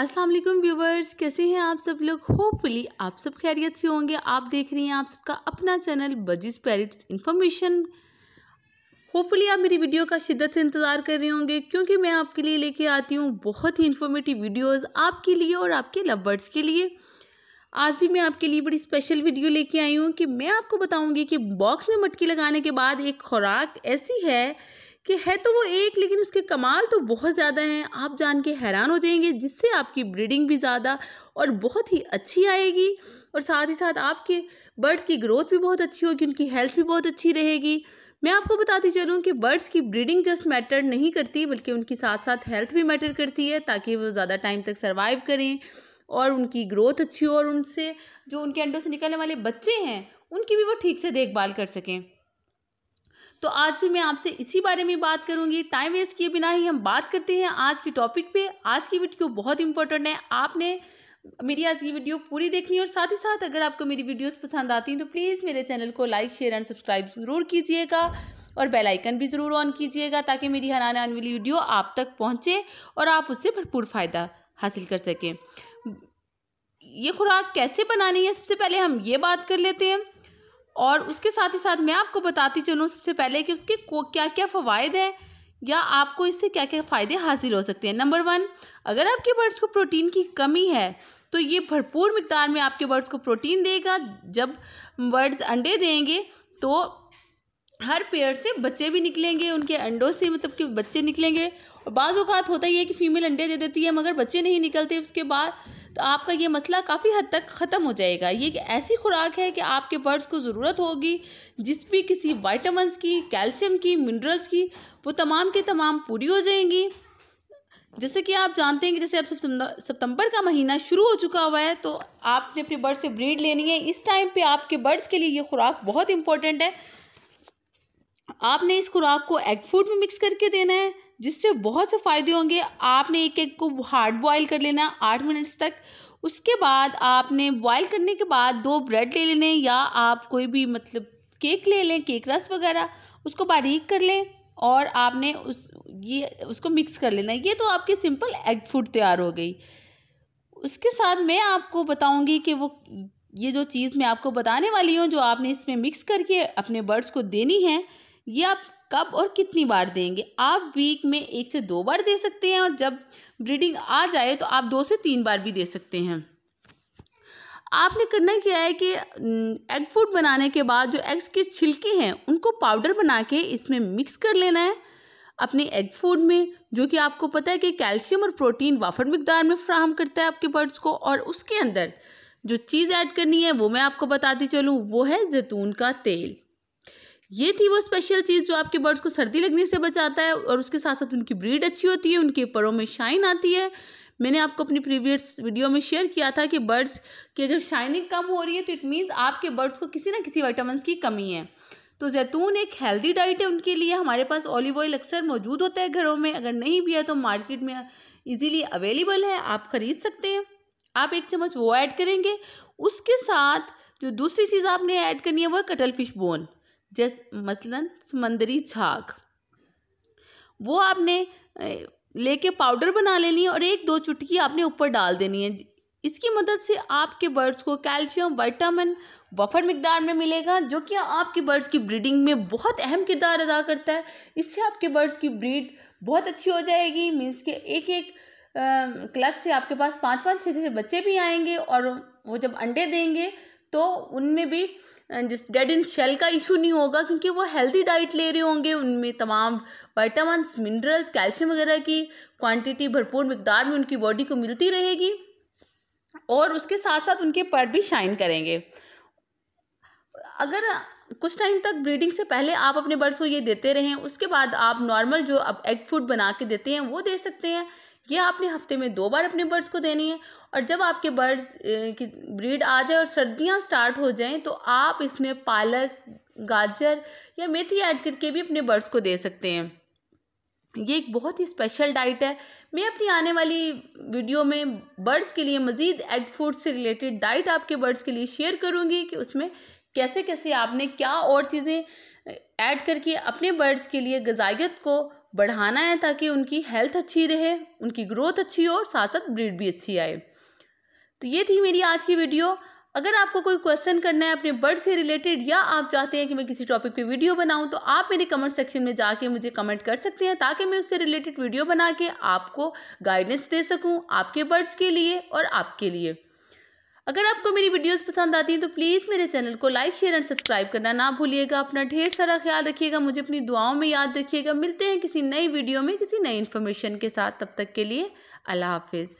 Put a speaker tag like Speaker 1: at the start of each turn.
Speaker 1: अस्सलाम वालेकुम व्यूवर्स कैसे हैं आप सब लोग होपफुली आप सब खैरियत से होंगे आप देख रही हैं आप सबका अपना channel budgies parrots information hopefully आप मेरी वीडियो का शिद्दत से इंतज़ार कर रहे होंगे क्योंकि मैं आपके लिए लेके आती हूँ बहुत ही इन्फॉर्मेटिव वीडियोस आपके लिए और आपके लवर्ड्स के लिए आज भी मैं आपके लिए बड़ी स्पेशल वीडियो लेके आई हूँ कि मैं आपको बताऊँगी कि बॉक्स में मटकी लगाने के बाद एक खुराक ऐसी है कि है तो वो एक लेकिन उसके कमाल तो बहुत ज़्यादा हैं आप जान के हैरान हो जाएंगे जिससे आपकी ब्रीडिंग भी ज़्यादा और बहुत ही अच्छी आएगी और साथ ही साथ आपके बर्ड्स की ग्रोथ भी बहुत अच्छी होगी उनकी हेल्थ भी बहुत अच्छी रहेगी मैं आपको बताती चलूँ कि बर्ड्स की ब्रीडिंग जस्ट मैटर नहीं करती बल्कि उनकी साथ साथ हेल्थ भी मैटर करती है ताकि वो ज़्यादा टाइम तक सर्वाइव करें और उनकी ग्रोथ अच्छी हो और उनसे जो उनके अंडों से निकलने वाले बच्चे हैं उनकी भी वो ठीक से देखभाल कर सकें तो आज भी मैं आपसे इसी बारे में बात करूंगी टाइम वेस्ट किए बिना ही हम बात करते हैं आज के टॉपिक पे आज की वीडियो बहुत इंपॉर्टेंट है आपने मेरी आज की वीडियो पूरी देखनी है और साथ ही साथ अगर आपको मेरी वीडियोस पसंद आती हैं तो प्लीज़ मेरे चैनल को लाइक शेयर एंड सब्सक्राइब ज़रूर कीजिएगा और बेल आइकन भी ज़रूर ऑन कीजिएगा ताकि मेरी हर आने आने वाली वीडियो आप तक पहुँचे और आप उससे भरपूर फ़ायदा हासिल कर सकें ये खुराक कैसे बनानी है सबसे पहले हम ये बात कर लेते हैं और उसके साथ ही साथ मैं आपको बताती चलूँ सबसे पहले कि उसके को क्या क्या फ़वाद हैं या आपको इससे क्या क्या फ़ायदे हासिल हो सकते हैं नंबर वन अगर आपके बर्ड्स को प्रोटीन की कमी है तो ये भरपूर मकदार में आपके बर्ड्स को प्रोटीन देगा जब बर्ड्स अंडे देंगे तो हर पेयर से बच्चे भी निकलेंगे उनके अंडों से मतलब कि बच्चे निकलेंगे और बाज़ अवत होता ही है कि फीमेल अंडे दे देती है मगर बच्चे नहीं निकलते उसके बाद तो आपका ये मसला काफ़ी हद तक ख़त्म हो जाएगा ये एक ऐसी खुराक है कि आपके बर्ड्स को ज़रूरत होगी जिस भी किसी वाइटामस की कैल्शियम की मिनरल्स की वो तमाम के तमाम पूरी हो जाएंगी जैसे कि आप जानते हैं कि जैसे अब सितंबर का महीना शुरू हो चुका हुआ है तो आपने अपने बर्ड से ब्रीड लेनी है इस टाइम पे आपके बर्ड्स के लिए ये खुराक बहुत इंपॉर्टेंट है आपने इस खुराक को एग फूड में मिक्स करके देना है जिससे बहुत से फ़ायदे होंगे आपने एक एग को हार्ड बॉयल कर लेना है आठ मिनट्स तक उसके बाद आपने बॉयल करने के बाद दो ब्रेड ले लेने या आप कोई भी मतलब केक ले लें केक रस वगैरह उसको बारीक कर लें और आपने उस ये उसको मिक्स कर लेना ये तो आपकी सिंपल एग फूड तैयार हो गई उसके साथ मैं आपको बताऊंगी कि वो ये जो चीज़ मैं आपको बताने वाली हूँ जो आपने इसमें मिक्स करके अपने बर्ड्स को देनी है ये आप कब और कितनी बार देंगे आप वीक में एक से दो बार दे सकते हैं और जब ब्रीडिंग आ जाए तो आप दो से तीन बार भी दे सकते हैं आपने करना क्या है कि एग फूड बनाने के बाद जो एग्स के छिलके हैं उनको पाउडर बना के इसमें मिक्स कर लेना है अपने एग फूड में जो कि आपको पता है कि कैल्शियम और प्रोटीन वाफर मकदार में फ्राहम करता है आपके बर्ड्स को और उसके अंदर जो चीज़ ऐड करनी है वो मैं आपको बताती चलूँ वो है जैतून का तेल ये थी वो स्पेशल चीज़ जो आपके बर्ड्स को सर्दी लगने से बचाता है और उसके साथ साथ उनकी ब्रीड अच्छी होती है उनके परों में शाइन आती है मैंने आपको अपनी प्रीवियस वीडियो में शेयर किया था कि बर्ड्स की अगर शाइनिंग कम हो रही है तो इट मीन्स आपके बर्ड्स को किसी ना किसी वाइटामस की कमी है तो जैतून एक हेल्दी डाइट है उनके लिए हमारे पास ऑलिव ऑयल अक्सर मौजूद होता है घरों में अगर नहीं भी है तो मार्केट में इजीली अवेलेबल है आप ख़रीद सकते हैं आप एक चम्मच वो ऐड करेंगे उसके साथ जो दूसरी चीज़ आपने ऐड करनी है वो है कटल फिश बोन जैस मसलन समंदरी झाग वो आपने लेके पाउडर बना लेनी है और एक दो चुटकी आपने ऊपर डाल देनी है इसकी मदद से आपके बर्ड्स को कैल्शियम वाइटामिन वफर मकदार में मिलेगा जो कि आपके बर्ड्स की ब्रीडिंग में बहुत अहम किरदार अदा करता है इससे आपके बर्ड्स की ब्रीड बहुत अच्छी हो जाएगी मीन्स के एक एक क्लच से आपके पास पाँच पाँच छः छः बच्चे भी आएंगे और वो जब अंडे देंगे तो उनमें भी जिस डेड इन शेल का इशू नहीं होगा क्योंकि वो हेल्दी डाइट ले रहे होंगे उनमें तमाम वाइटामस मिनरल्स कैल्शियम वगैरह की क्वांटिटी भरपूर मकदार में उनकी बॉडी को मिलती रहेगी और उसके साथ साथ उनके पर्ट भी शाइन करेंगे अगर कुछ टाइम तक ब्रीडिंग से पहले आप अपने बर्ड्स को ये देते रहें उसके बाद आप नॉर्मल जो अब एग फूड बना के देते हैं वो दे सकते हैं ये आपने हफ्ते में दो बार अपने बर्ड्स को देनी है और जब आपके बर्ड्स की ब्रीड आ जाए और सर्दियाँ स्टार्ट हो जाएँ तो आप इसमें पालक गाजर या मेथी ऐड करके भी अपने बर्ड्स को दे सकते हैं ये एक बहुत ही स्पेशल डाइट है मैं अपनी आने वाली वीडियो में बर्ड्स के लिए मज़ीद एग फूड से रिलेटेड डाइट आपके बर्ड्स के लिए शेयर करूँगी कि उसमें कैसे कैसे आपने क्या और चीज़ें ऐड करके अपने बर्ड्स के लिए गज़ाइत को बढ़ाना है ताकि उनकी हेल्थ अच्छी रहे उनकी ग्रोथ अच्छी हो और साथ साथ ब्रीड भी अच्छी आए तो ये थी मेरी आज की वीडियो अगर आपको कोई क्वेश्चन करना है अपने बर्ड से रिलेटेड या आप चाहते हैं कि मैं किसी टॉपिक पे वीडियो बनाऊं तो आप मेरे कमेंट सेक्शन में जाके मुझे कमेंट कर सकते हैं ताकि मैं उससे रिलेटेड वीडियो बना के आपको गाइडेंस दे सकूं आपके बर्ड्स के लिए और आपके लिए अगर आपको मेरी वीडियोस पसंद आती हैं तो प्लीज़ मेरे चैनल को लाइक शेयर एंड सब्सक्राइब करना ना भूलिएगा अपना ढेर सारा ख्याल रखिएगा मुझे अपनी दुआओं में याद रखिएगा मिलते हैं किसी नई वीडियो में किसी नई इन्फॉर्मेशन के साथ तब तक के लिए अल्लाह हाफिज़